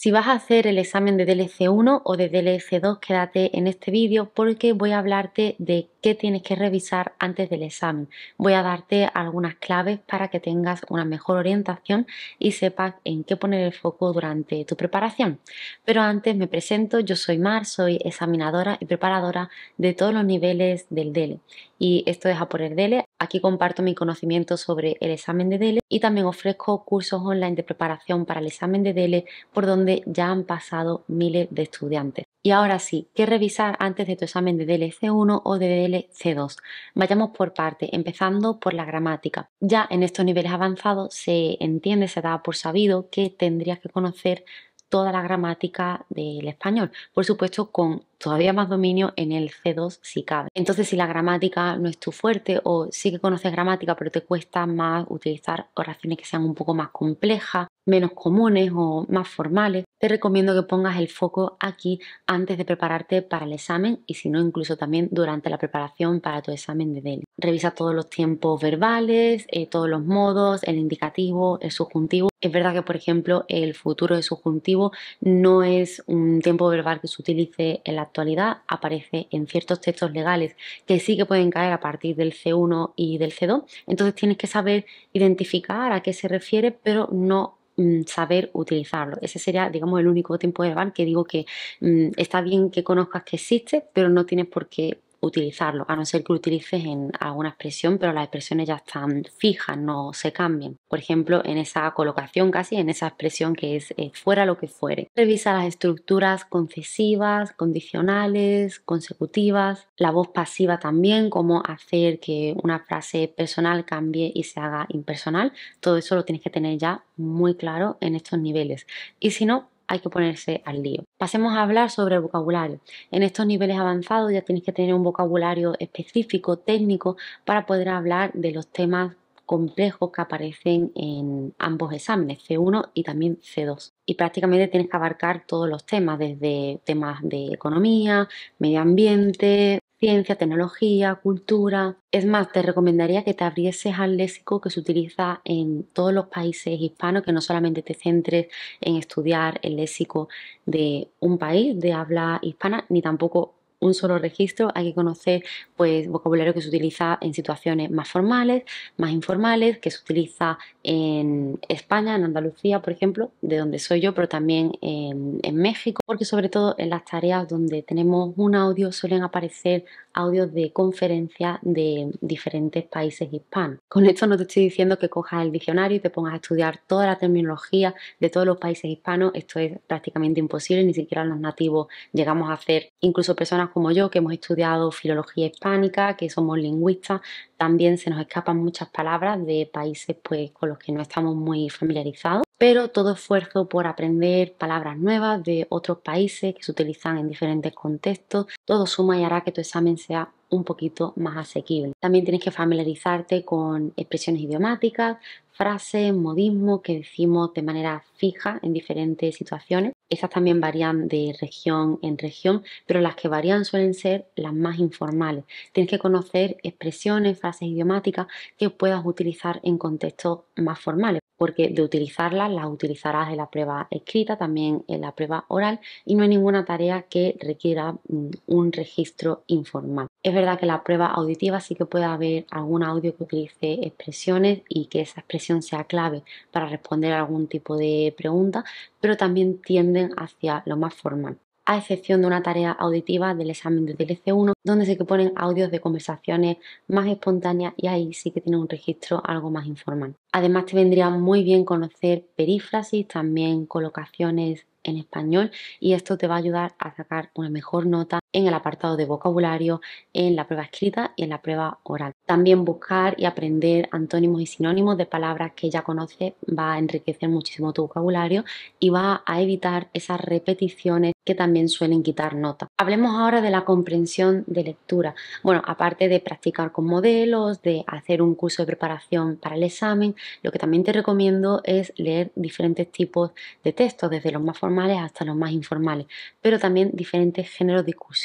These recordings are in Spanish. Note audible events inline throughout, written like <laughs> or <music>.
Si vas a hacer el examen de DLC1 o de DLC2, quédate en este vídeo porque voy a hablarte de Qué tienes que revisar antes del examen. Voy a darte algunas claves para que tengas una mejor orientación y sepas en qué poner el foco durante tu preparación. Pero antes me presento, yo soy Mar, soy examinadora y preparadora de todos los niveles del DELE. Y esto es A por el DELE. Aquí comparto mi conocimiento sobre el examen de DELE y también ofrezco cursos online de preparación para el examen de DELE por donde ya han pasado miles de estudiantes. Y ahora sí, ¿qué revisar antes de tu examen de c 1 o de c 2 Vayamos por parte, empezando por la gramática. Ya en estos niveles avanzados se entiende, se da por sabido que tendrías que conocer toda la gramática del español, por supuesto con todavía más dominio en el C2 si cabe. Entonces, si la gramática no es tu fuerte o sí que conoces gramática pero te cuesta más utilizar oraciones que sean un poco más complejas, menos comunes o más formales, te recomiendo que pongas el foco aquí antes de prepararte para el examen y si no incluso también durante la preparación para tu examen de DELI. Revisa todos los tiempos verbales, eh, todos los modos, el indicativo, el subjuntivo. Es verdad que por ejemplo el futuro de subjuntivo no es un tiempo verbal que se utilice en la actualidad aparece en ciertos textos legales que sí que pueden caer a partir del C1 y del C2. Entonces tienes que saber identificar a qué se refiere, pero no mm, saber utilizarlo. Ese sería, digamos, el único tiempo de bar que digo que mm, está bien que conozcas que existe, pero no tienes por qué utilizarlo, a no ser que lo utilices en alguna expresión, pero las expresiones ya están fijas, no se cambian. Por ejemplo, en esa colocación casi, en esa expresión que es eh, fuera lo que fuere. Revisa las estructuras concesivas, condicionales, consecutivas, la voz pasiva también, cómo hacer que una frase personal cambie y se haga impersonal. Todo eso lo tienes que tener ya muy claro en estos niveles. Y si no, hay que ponerse al lío. Pasemos a hablar sobre el vocabulario. En estos niveles avanzados ya tienes que tener un vocabulario específico, técnico, para poder hablar de los temas complejos que aparecen en ambos exámenes, C1 y también C2. Y prácticamente tienes que abarcar todos los temas, desde temas de economía, medio ambiente, ciencia, tecnología, cultura. Es más, te recomendaría que te abrieses al léxico que se utiliza en todos los países hispanos, que no solamente te centres en estudiar el léxico de un país de habla hispana, ni tampoco un solo registro, hay que conocer pues, vocabulario que se utiliza en situaciones más formales, más informales, que se utiliza en España, en Andalucía, por ejemplo, de donde soy yo, pero también en, en México, porque sobre todo en las tareas donde tenemos un audio suelen aparecer audios de conferencias de diferentes países hispanos. Con esto no te estoy diciendo que cojas el diccionario y te pongas a estudiar toda la terminología de todos los países hispanos, esto es prácticamente imposible, ni siquiera los nativos llegamos a hacer, incluso personas como yo que hemos estudiado filología hispánica, que somos lingüistas, también se nos escapan muchas palabras de países pues, con los que no estamos muy familiarizados. Pero todo esfuerzo por aprender palabras nuevas de otros países que se utilizan en diferentes contextos, todo suma y hará que tu examen sea un poquito más asequible. También tienes que familiarizarte con expresiones idiomáticas, frases, modismos que decimos de manera fija en diferentes situaciones. Esas también varían de región en región, pero las que varían suelen ser las más informales. Tienes que conocer expresiones, frases idiomáticas que puedas utilizar en contextos más formales porque de utilizarlas las utilizarás en la prueba escrita, también en la prueba oral y no hay ninguna tarea que requiera mm, un registro informal. Es verdad que en la prueba auditiva sí que puede haber algún audio que utilice expresiones y que esa expresión sea clave para responder algún tipo de pregunta, pero también tienden hacia lo más formal a excepción de una tarea auditiva del examen de TLC1, donde se ponen audios de conversaciones más espontáneas y ahí sí que tiene un registro algo más informal. Además, te vendría muy bien conocer perífrasis, también colocaciones en español y esto te va a ayudar a sacar una mejor nota en el apartado de vocabulario, en la prueba escrita y en la prueba oral. También buscar y aprender antónimos y sinónimos de palabras que ya conoces va a enriquecer muchísimo tu vocabulario y va a evitar esas repeticiones que también suelen quitar nota. Hablemos ahora de la comprensión de lectura. Bueno, aparte de practicar con modelos, de hacer un curso de preparación para el examen, lo que también te recomiendo es leer diferentes tipos de textos, desde los más formales hasta los más informales, pero también diferentes géneros de discursivos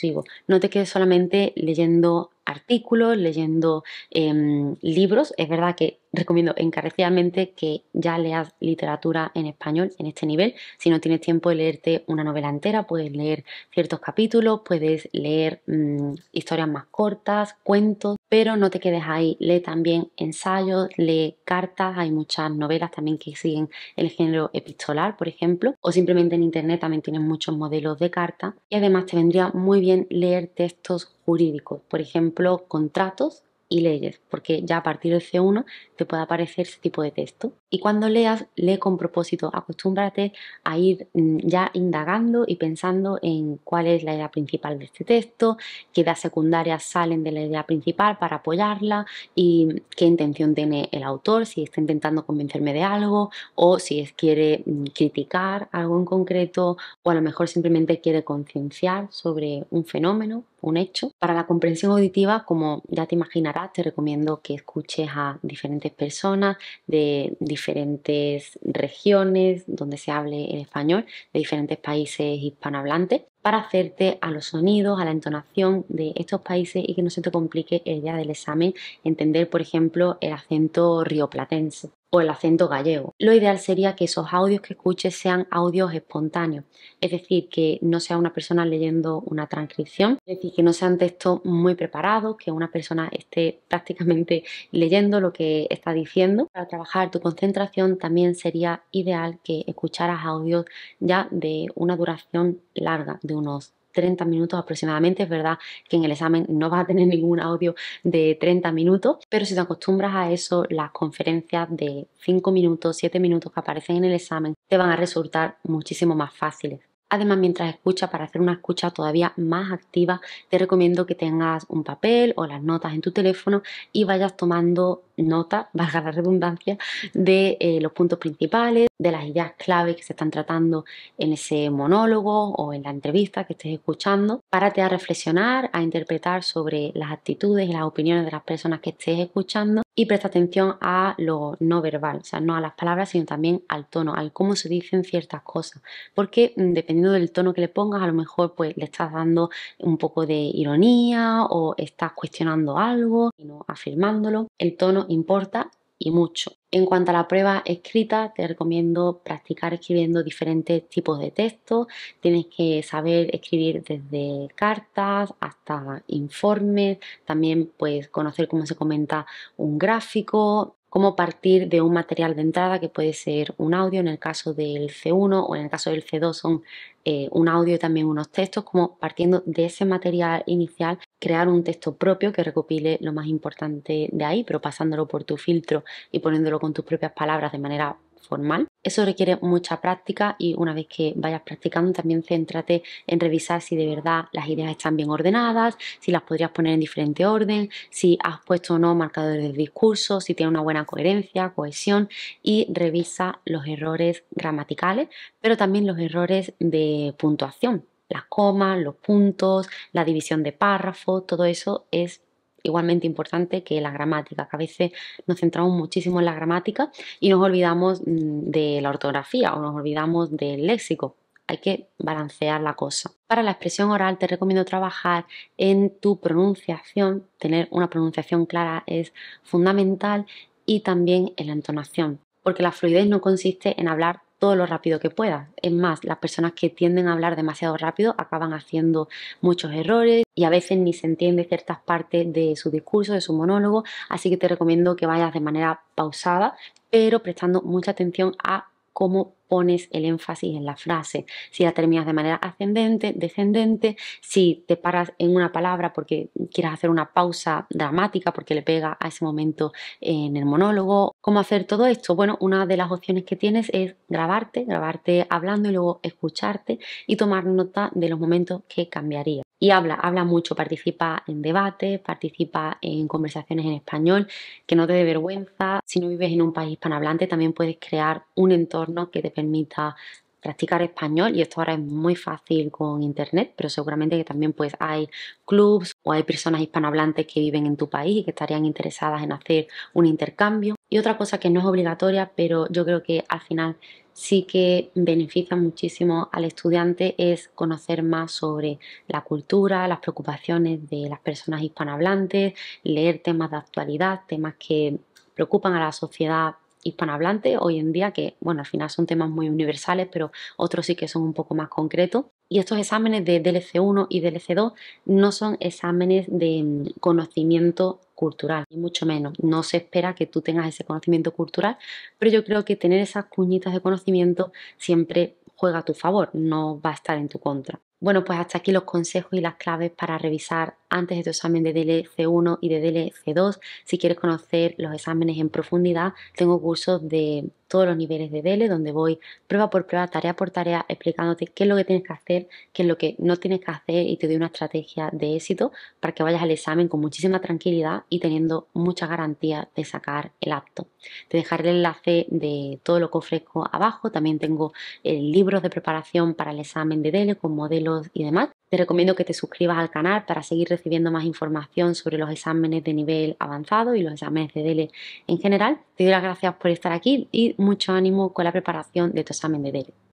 no te quedes solamente leyendo artículos, leyendo em, libros. Es verdad que recomiendo encarecidamente que ya leas literatura en español en este nivel. Si no tienes tiempo de leerte una novela entera, puedes leer ciertos capítulos, puedes leer mm, historias más cortas, cuentos, pero no te quedes ahí. Lee también ensayos, lee cartas, hay muchas novelas también que siguen el género epistolar, por ejemplo, o simplemente en internet también tienes muchos modelos de carta. y además te vendría muy bien leer textos jurídicos, por ejemplo, contratos leyes, porque ya a partir del C1 te puede aparecer ese tipo de texto. Y cuando leas, lee con propósito, acostúmbrate a ir mm, ya indagando y pensando en cuál es la idea principal de este texto, qué ideas secundarias salen de la idea principal para apoyarla y qué intención tiene el autor, si está intentando convencerme de algo o si quiere mm, criticar algo en concreto o a lo mejor simplemente quiere concienciar sobre un fenómeno, un hecho. Para la comprensión auditiva, como ya te imaginarás, te recomiendo que escuches a diferentes personas de diferentes regiones donde se hable el español, de diferentes países hispanohablantes para hacerte a los sonidos, a la entonación de estos países y que no se te complique el día del examen entender, por ejemplo, el acento rioplatense o el acento gallego. Lo ideal sería que esos audios que escuches sean audios espontáneos, es decir, que no sea una persona leyendo una transcripción, es decir, que no sean textos muy preparados, que una persona esté prácticamente leyendo lo que está diciendo. Para trabajar tu concentración también sería ideal que escucharas audios ya de una duración larga, unos 30 minutos aproximadamente. Es verdad que en el examen no vas a tener <laughs> ningún audio de 30 minutos, pero si te acostumbras a eso, las conferencias de 5 minutos, 7 minutos que aparecen en el examen te van a resultar muchísimo más fáciles. Además, mientras escuchas, para hacer una escucha todavía más activa, te recomiendo que tengas un papel o las notas en tu teléfono y vayas tomando nota, valga la redundancia, de eh, los puntos principales, de las ideas clave que se están tratando en ese monólogo o en la entrevista que estés escuchando. Párate a reflexionar, a interpretar sobre las actitudes y las opiniones de las personas que estés escuchando y presta atención a lo no verbal, o sea, no a las palabras, sino también al tono, al cómo se dicen ciertas cosas, porque mm, dependiendo del tono que le pongas, a lo mejor pues le estás dando un poco de ironía o estás cuestionando algo, y no afirmándolo. El tono importa y mucho. En cuanto a la prueba escrita, te recomiendo practicar escribiendo diferentes tipos de textos. Tienes que saber escribir desde cartas hasta informes, también puedes conocer cómo se comenta un gráfico, cómo partir de un material de entrada que puede ser un audio en el caso del C1 o en el caso del C2 son eh, un audio y también unos textos, como partiendo de ese material inicial crear un texto propio que recopile lo más importante de ahí, pero pasándolo por tu filtro y poniéndolo con tus propias palabras de manera formal. Eso requiere mucha práctica y una vez que vayas practicando también céntrate en revisar si de verdad las ideas están bien ordenadas, si las podrías poner en diferente orden, si has puesto o no marcadores de discurso, si tiene una buena coherencia, cohesión y revisa los errores gramaticales, pero también los errores de puntuación, las comas, los puntos, la división de párrafos, todo eso es igualmente importante que la gramática, que a veces nos centramos muchísimo en la gramática y nos olvidamos mm, de la ortografía o nos olvidamos del léxico. Hay que balancear la cosa. Para la expresión oral te recomiendo trabajar en tu pronunciación. Tener una pronunciación clara es fundamental y también en la entonación, porque la fluidez no consiste en hablar todo lo rápido que pueda. Es más, las personas que tienden a hablar demasiado rápido acaban haciendo muchos errores y a veces ni se entiende ciertas partes de su discurso, de su monólogo, así que te recomiendo que vayas de manera pausada, pero prestando mucha atención a cómo pones el énfasis en la frase, si la terminas de manera ascendente, descendente, si te paras en una palabra porque quieras hacer una pausa dramática porque le pega a ese momento en el monólogo. ¿Cómo hacer todo esto? Bueno, una de las opciones que tienes es grabarte, grabarte hablando y luego escucharte y tomar nota de los momentos que cambiaría y habla, habla mucho, participa en debates, participa en conversaciones en español, que no te dé vergüenza. Si no vives en un país hispanohablante, también puedes crear un entorno que te permita practicar español y esto ahora es muy fácil con internet, pero seguramente que también pues, hay clubs o hay personas hispanohablantes que viven en tu país y que estarían interesadas en hacer un intercambio. Y otra cosa que no es obligatoria, pero yo creo que al final sí que beneficia muchísimo al estudiante es conocer más sobre la cultura, las preocupaciones de las personas hispanohablantes, leer temas de actualidad, temas que preocupan a la sociedad hispanohablantes hoy en día, que bueno, al final son temas muy universales, pero otros sí que son un poco más concretos. Y estos exámenes de DLC1 y DLC2 no son exámenes de mm, conocimiento cultural, ni mucho menos. No se espera que tú tengas ese conocimiento cultural, pero yo creo que tener esas cuñitas de conocimiento siempre juega a tu favor, no va a estar en tu contra. Bueno, pues hasta aquí los consejos y las claves para revisar antes de tu examen de DLC1 y de DLC2. Si quieres conocer los exámenes en profundidad, tengo cursos de todos los niveles de DELE, donde voy prueba por prueba, tarea por tarea, explicándote qué es lo que tienes que hacer, qué es lo que no tienes que hacer y te doy una estrategia de éxito para que vayas al examen con muchísima tranquilidad y teniendo mucha garantía de sacar el apto. Te dejaré el enlace de todo lo que ofrezco abajo, también tengo eh, libros de preparación para el examen de DELE con modelos y demás. Te recomiendo que te suscribas al canal para seguir recibiendo más información sobre los exámenes de nivel avanzado y los exámenes de DELE en general. Te doy las gracias por estar aquí y mucho ánimo con la preparación de tu examen de DELE.